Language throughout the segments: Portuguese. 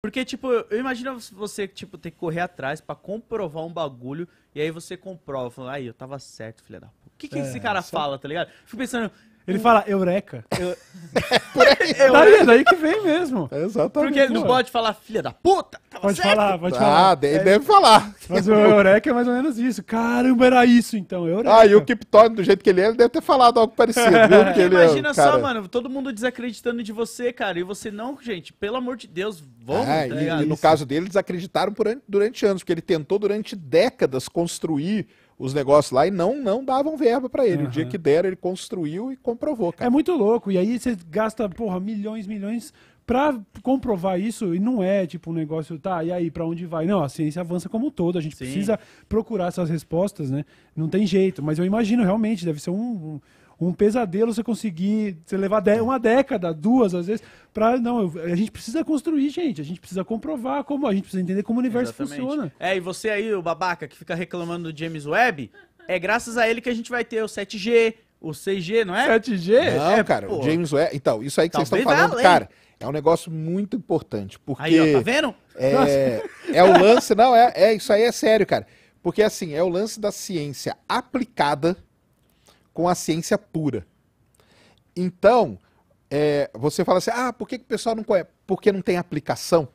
Porque, tipo, eu imagino você, tipo, ter que correr atrás para comprovar um bagulho e aí você comprova, falando, aí eu tava certo, filha da puta. O que, que é, esse cara só... fala, tá ligado? Fico pensando, ele fala, eureka. Eu... Por aí, é, eureka. Tá aí, daí que vem mesmo. É exatamente. Porque ele não pode falar, filha da puta, Pode certo? falar, pode ah, falar. Ah, deve, deve falar. Mas o eureka é mais ou menos isso. Caramba, era isso então, eureka. Ah, e o Kipton, do jeito que ele é, ele deve ter falado algo parecido, viu? É imagina é, só, mano, todo mundo desacreditando de você, cara. E você não, gente, pelo amor de Deus, vamos. É, e, e no caso dele, desacreditaram por, durante anos, porque ele tentou durante décadas construir os negócios lá e não não davam verba para ele. Uhum. O dia que deram, ele construiu e comprovou, cara. É muito louco. E aí você gasta, porra, milhões, milhões para comprovar isso, e não é tipo um negócio, tá, e aí, para onde vai? Não, a ciência avança como um todo, a gente Sim. precisa procurar essas respostas, né? Não tem jeito, mas eu imagino realmente, deve ser um, um um pesadelo você conseguir você levar uma década, duas às vezes, para não, a gente precisa construir, gente, a gente precisa comprovar como, a gente precisa entender como o universo Exatamente. funciona. É, e você aí, o babaca que fica reclamando do James Webb, é graças a ele que a gente vai ter o 7G, o 6G, não é? 7G? Não, é, cara, pô. o James Webb, então, isso aí que Talvez vocês estão falando, cara, é um negócio muito importante, porque Aí, ó, tá vendo? É, é o lance, não, é, é, isso aí é sério, cara. Porque assim, é o lance da ciência aplicada com a ciência pura. Então, é, você fala assim: ah, por que, que o pessoal não conhece? Porque não tem aplicação.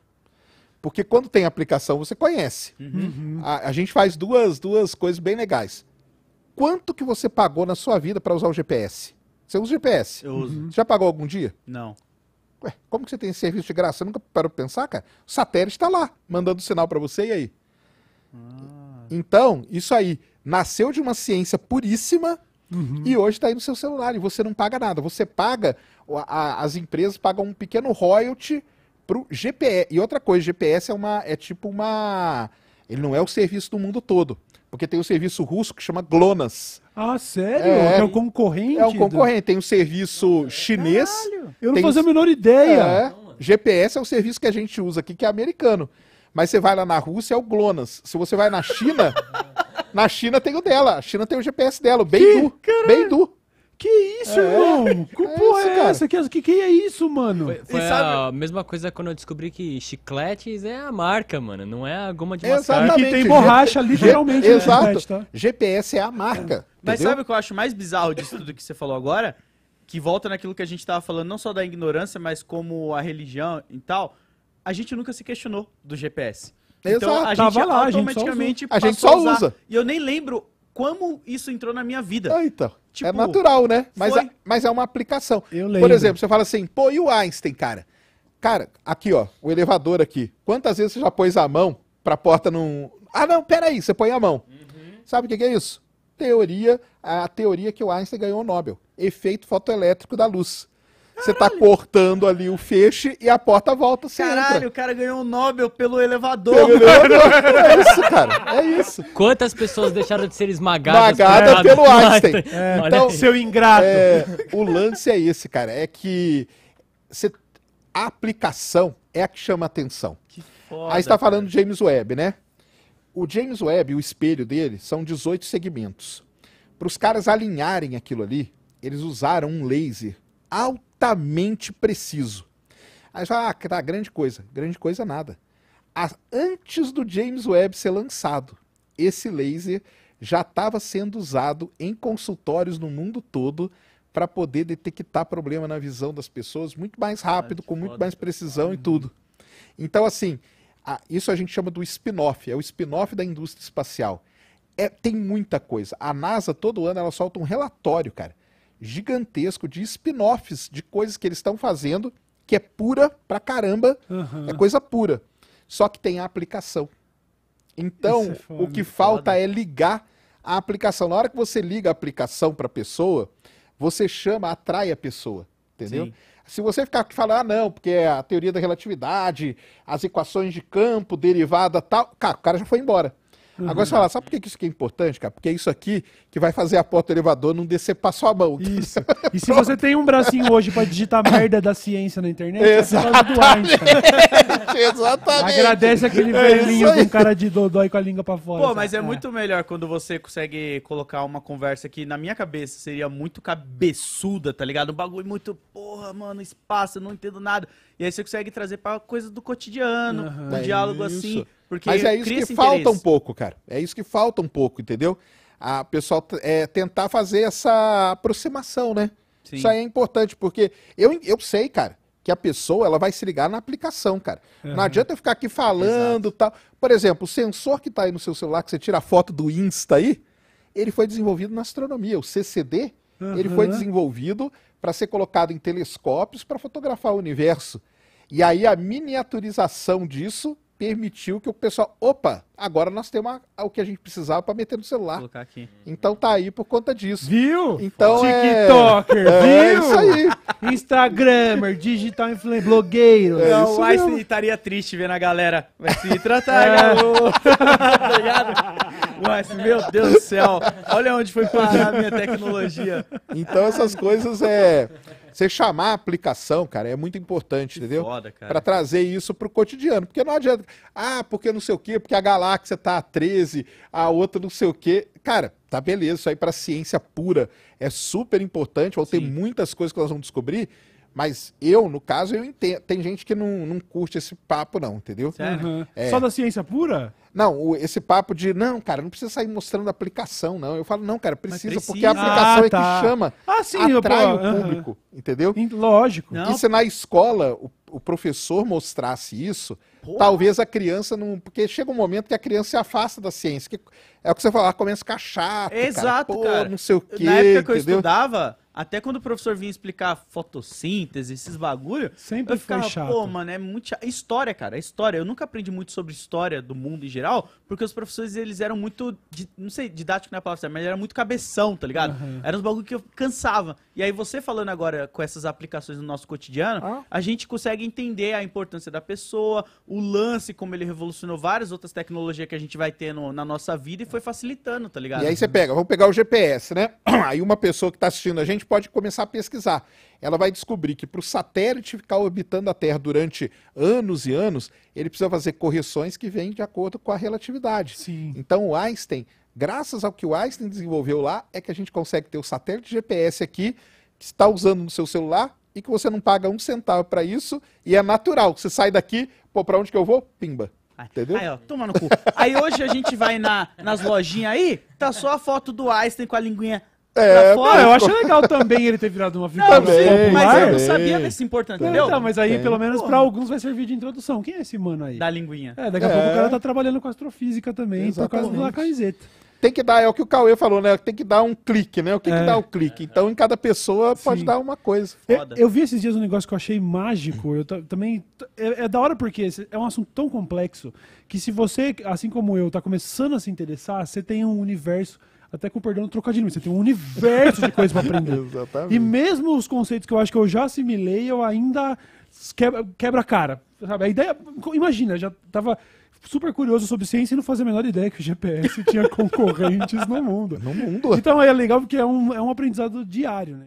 Porque quando tem aplicação, você conhece. Uhum. A, a, gente faz duas, duas coisas bem legais. Quanto que você pagou na sua vida para usar o GPS? Você usa o GPS? Eu uso. Você Já pagou algum dia? Não. Ué, como que você tem esse serviço de graça? Você nunca parou pra pensar, cara? O satélite está lá, mandando sinal para você, e aí? Ah. Então, isso aí nasceu de uma ciência puríssima Uhum. E hoje está aí no seu celular e você não paga nada. Você paga, a, a, as empresas pagam um pequeno royalty pro GPS. E outra coisa, GPS é uma é tipo uma ele não é o serviço do mundo todo, porque tem o um serviço russo que chama GLONASS. Ah, sério? É, é o concorrente? É o concorrente, tem o um serviço chinês. Caralho, eu não fazia a menor ideia. É, GPS é o serviço que a gente usa aqui que é americano. Mas você vai lá na Rússia é o GLONASS. Se você vai na China Na China tem o dela. A China tem o GPS dela, o Beidu. Caralho. Que isso, é. irmão? É que é porra isso, é cara? essa? Que, que, que é isso, mano? Foi, foi a mesma coisa quando eu descobri que chicletes é a marca, mano. Não é a goma de mascar. Exatamente. Que tem borracha, literalmente. Né, tá? G Exato. tá? GPS é a marca. Mas sabe o que eu acho mais bizarro disso tudo que você falou agora? Que volta naquilo que a gente estava falando, não só da ignorância, mas como a religião e tal. A gente nunca se questionou do GPS. Então a gente Tava lá, só automaticamente A gente só usa. E eu nem lembro como isso entrou na minha vida. Ah, então. Tipo, é natural, né? Mas, foi. a- é, mas é uma aplicação. Eu lembro. Por exemplo, você fala assim, pô, e o Einstein, cara? Cara, aqui, ó, o elevador aqui. Quantas vezes você já pôs a mão pra porta não. Ah, não, peraí, você põe a mão. Uhum. Sabe o que que é isso? Teoria, a teoria que o Einstein ganhou o Nobel. Efeito fotoelétrico da luz. Você tá cortando ali o feixe e a porta volta, você Caralho, entra. o cara ganhou um Nobel pelo elevador. Pelo elevador. é isso, cara. É isso. Quantas pessoas deixaram de ser esmagadas pelo Einstein. Einstein. É, então, seu ingrato. É, o lance é esse, cara. É que a aplicação é a que chama atenção. Que foda, Aí está falando do James Webb, né? O James Webb, o espelho dele, são 18 segmentos. Para os caras alinharem aquilo ali, eles usaram um laser alto altamente preciso. Aí você fala, ah, tá, grande coisa. Grande coisa nada. Antes do James Webb ser lançado, esse laser já estava sendo usado em consultórios no mundo todo para poder detectar problema na visão das pessoas muito mais rápido, com muito mais precisão e tudo. Então, assim, isso a gente chama do spin-off, é o spin-off da indústria espacial. É, tem muita coisa. A NASA, todo ano, ela solta um relatório, cara, gigantesco de spin-offs de coisas que eles estão fazendo, que é pura pra caramba, uhum. é coisa pura. Só que tem a aplicação. Então, é o que falta é ligar a aplicação. Na hora que você liga a aplicação para a pessoa, você chama, atrai a pessoa, entendeu? Sim. Se você ficar falando, ah, não, porque é a teoria da relatividade, as equações de campo, derivada tal, cara, o cara já foi embora. Uhum. Agora você fala, sabe por que isso aqui é importante, cara? Porque é isso aqui que vai fazer a porta do elevador não decepar sua mão. Isso. E se você tem um bracinho hoje para digitar merda da ciência na internet, é Exatamente. Einstein. Exatamente. Agradece aquele é velhinho é com cara de dodói com a língua para fora. Pô, sabe? mas é, é, muito melhor quando você consegue colocar uma conversa que na minha cabeça seria muito cabeçuda, tá ligado? Um bagulho muito, porra, mano, espaço, não entendo nada. E aí você consegue trazer para coisa do cotidiano, uhum, um diálogo assim, isso. assim. Porque Mas é isso que falta interesse. um pouco, cara. É isso que falta um pouco, entendeu? A pessoal é, tentar fazer essa aproximação, né? Sim. Isso aí é importante, porque eu, eu sei, cara, que a pessoa ela vai se ligar na aplicação, cara. Uhum. Não adianta eu ficar aqui falando e tal. Por exemplo, o sensor que está aí no seu celular, que você tira a foto do Insta aí, ele foi desenvolvido na astronomia. O CCD, uhum. ele foi desenvolvido para ser colocado em telescópios para fotografar o universo. E aí a miniaturização disso permitiu que o pessoal, opa, agora nós temos a, o que a gente precisava para meter no celular. Vou colocar aqui. Então tá aí por conta disso. Viu? Então é- TikToker, é... viu? É isso aí. Instagramer, digital influencer, blogueiro. É não, o Ice estaria triste vendo a galera. Vai se tratar, é. garoto. Tá Mas, meu Deus do céu, olha onde foi parar a minha tecnologia. Então essas coisas é... Você chamar a aplicação, cara, é muito importante, que entendeu? Foda, cara. Pra trazer isso pro cotidiano. Porque não adianta. Ah, porque não sei o quê, porque a galáxia tá a 13, a outra não sei o quê. Cara, tá beleza. Isso aí pra ciência pura é super importante. Vão ter muitas coisas que nós vamos descobrir mas eu, no caso, eu entendo. Tem gente que não, não curte esse papo, não, entendeu? Uhum. É. Só da ciência pura? Não, o, esse papo de, não, cara, não precisa sair mostrando a aplicação, não. Eu falo, não, cara, precisa, precisa. porque a aplicação ah, tá. é que tá. chama. Ah, sim, atrai eu, pô, o público, uhum. entendeu? Lógico. Não. E se na escola o, o professor mostrasse isso, Porra. talvez a criança não. Porque chega um momento que a criança se afasta da ciência. Que é o que você falar, começa a ficar chato. Exato, cara. Pô, cara. Não sei o quê. Na época que eu estudava até quando o professor vinha explicar fotossíntese, esses bagulho, sempre eu ficava, foi chato. pô, mano, é muito chato. História, cara, é história. Eu nunca aprendi muito sobre história do mundo em geral, porque os professores, eles eram muito, não sei, didático na é palavra, mas era muito cabeção, tá ligado? Uhum. Eram os bagulho que eu cansava. E aí você falando agora com essas aplicações no nosso cotidiano, ah. a gente consegue entender a importância da pessoa, o lance, como ele revolucionou várias outras tecnologias que a gente vai ter no, na nossa vida e foi facilitando, tá ligado? E aí você pega, vamos pegar o GPS, né? Aí uma pessoa que tá assistindo a gente gente pode começar a pesquisar. Ela vai descobrir que para o satélite ficar orbitando a Terra durante anos e anos, ele precisa fazer correções que vêm de acordo com a relatividade. Sim. Então o Einstein, graças ao que o Einstein desenvolveu lá, é que a gente consegue ter o satélite GPS aqui, que está usando no seu celular, e que você não paga um centavo para isso, e é natural. Você sai daqui, pô, para onde que eu vou? Pimba. Entendeu? Aí, ó, toma no cu. Aí hoje a gente vai na, nas lojinhas aí, tá só a foto do Einstein com a linguinha é, fora, eu acho legal também ele ter virado uma figura. Não, sim, mas eu não sabia desse importante, então, entendeu? Tá, mas aí, Tem, pelo menos para alguns, vai servir de introdução. Quem é esse mano aí? Da linguinha. É, daqui a é. pouco o é. cara tá trabalhando com astrofísica também, Exatamente. por causa da camiseta tem que dar, é o que o Cauê falou, né? Tem que dar um clique, né? O que, é. que dá o um clique? É, então, em cada pessoa pode dar uma coisa. Eu, eu, vi esses dias um negócio que eu achei mágico. Eu também. É, é, da hora porque é um assunto tão complexo que se você, assim como eu, tá começando a se interessar, você tem um universo até com o perdão do trocadilho, você tem um universo de coisas para aprender. Exatamente. E mesmo os conceitos que eu acho que eu já assimilei, eu ainda quebra, quebra a cara. Sabe? A ideia, imagina, já tava super curioso sobre ciência e não fazia a menor ideia que o GPS tinha concorrentes no mundo. No mundo. Então é legal porque é um, é um aprendizado diário, né?